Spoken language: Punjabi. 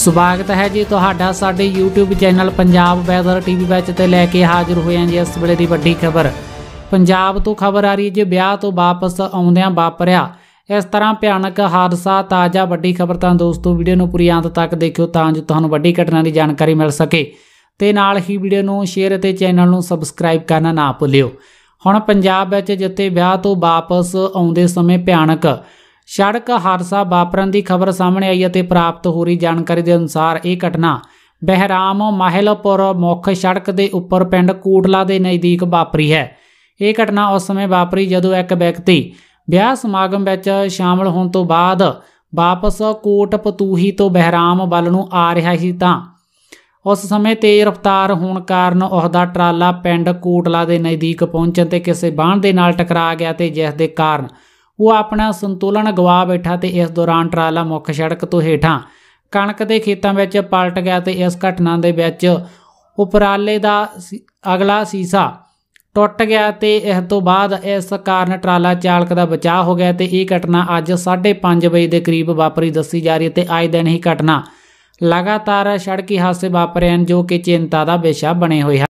ਸਵਾਗਤ ਹੈ ਜੀ ਤੁਹਾਡਾ ਸਾਡੇ YouTube channel Punjab weather TV ਵਿੱਚ ਤੇ ਲੈ ਕੇ ਹਾਜ਼ਰ ਹੋਏ ਹਾਂ ਜੀ ਇਸ ਵੇਲੇ ਦੀ ਵੱਡੀ ਖਬਰ ਪੰਜਾਬ ਤੋਂ ਖਬਰ ਆ ਰਹੀ ਹੈ ਜੀ ਵਿਆਹ ਤੋਂ ਵਾਪਸ ਆਉਂਦਿਆਂ ਵਾਪਰਿਆ ਇਸ ਤਰ੍ਹਾਂ ਭਿਆਨਕ ਹਾਦਸਾ ਤਾਜ਼ਾ ਵੱਡੀ ਖਬਰ ਤਾਂ ਦੋਸਤੋ ਵੀਡੀਓ ਨੂੰ ਪੂਰੀ ਅੰਤ ਤੱਕ ਦੇਖਿਓ ਤਾਂ ਜੋ ਤੁਹਾਨੂੰ ਵੱਡੀ ਘਟਨਾ ਦੀ ਜਾਣਕਾਰੀ ਮਿਲ ਸਕੇ ਤੇ ਨਾਲ ਹੀ ਵੀਡੀਓ ਨੂੰ ਸ਼ੇਅਰ ਅਤੇ ਚੈਨਲ ਨੂੰ ਸਬਸਕ੍ਰਾਈਬ ਕਰਨਾ ਨਾ ਭੁੱਲਿਓ ਹੁਣ ਪੰਜਾਬ ਵਿੱਚ ਜਿੱਤੇ ਵਿਆਹ ਤੋਂ ਵਾਪਸ ਆਉਂਦੇ ਸਮੇਂ ਭਿਆਨਕ ਸੜਕ ਹਾਦਸਾ ਵਾਪਰਨ ਦੀ ਖਬਰ ਸਾਹਮਣੇ ਆਈ ਅਤੇ ਪ੍ਰਾਪਤ ਹੋ ਰਹੀ ਜਾਣਕਾਰੀ ਦੇ ਅਨੁਸਾਰ ਇਹ ਘਟਨਾ ਬਹਿਰਾਮ ਮਾਹਿਲਪੁਰ ਮੁੱਖ ਸੜਕ ਦੇ ਉੱਪਰ ਪਿੰਡ ਕੋਟਲਾ ਦੇ ਨਜ਼ਦੀਕ ਵਾਪਰੀ ਹੈ ਇਹ ਘਟਨਾ ਉਸ ਸਮੇਂ ਵਾਪਰੀ ਜਦੋਂ ਇੱਕ ਵਿਅਕਤੀ ਵਿਆਹ ਸਮਾਗਮ ਵਿੱਚ ਸ਼ਾਮਲ ਹੋਣ ਤੋਂ ਬਾਅਦ ਵਾਪਸ ਕੋਟ ਪਤੂਹੀ ਤੋਂ ਬਹਿਰਾਮ ਵੱਲ ਨੂੰ ਆ ਰਿਹਾ ਸੀ ਤਾਂ ਉਸ ਸਮੇਂ ਤੇਜ਼ ਰਫ਼ਤਾਰ ਹੋਣ ਕਾਰਨ ਉਹਦਾ ਟਰਾਲਾ ਪਿੰਡ ਕੋਟਲਾ ਦੇ ਨਜ਼ਦੀਕ ਪਹੁੰਚਣ ਤੇ ਕਿਸੇ ਬਾਣ ਦੇ ਨਾਲ ਟਕਰਾ ਗਿਆ ਤੇ ਜਿਸ ਦੇ ਕਾਰਨ ਉਹ ਆਪਣਾ ਸੰਤੁਲਨ ਗਵਾ ਬੈਠਾ ਤੇ ਇਸ ਦੌਰਾਨ ਟਰਾਲਾ ਮੁੱਖ ਸੜਕ ਤੋਂ ਹੇਠਾਂ ਕਣਕ ਦੇ ਖੇਤਾਂ ਵਿੱਚ ਪਲਟ ਗਿਆ ਤੇ ਇਸ ਘਟਨਾ ਦੇ ਵਿੱਚ ਉਪਰਾਲੇ ਦਾ ਅਗਲਾ ਸੀਸਾ ਟੁੱਟ ਗਿਆ ਤੇ ਇਸ ਤੋਂ ਬਾਅਦ ਇਸ ਕਾਰਨ ਟਰਾਲਾ ਚਾਲਕ ਦਾ ਬਚਾਅ ਹੋ ਗਿਆ ਤੇ ਇਹ ਘਟਨਾ ਅੱਜ 5:30 ਵਜੇ ਦੇ ਕਰੀਬ ਵਾਪਰੀ ਦੱਸੀ ਜਾ ਰਹੀ ਹੈ ਤੇ ਅੱਜ ਦਿਨ ਹੀ ਘਟਨਾ ਲਗਾਤਾਰ ਸੜਕੀ ਹਾਦਸੇ ਵਾਪਰੇ ਹਨ ਜੋ ਕਿ ਚਿੰਤਾ ਦਾ ਵਿਸ਼ਾ ਬਣੇ ਹੋਏ ਹਨ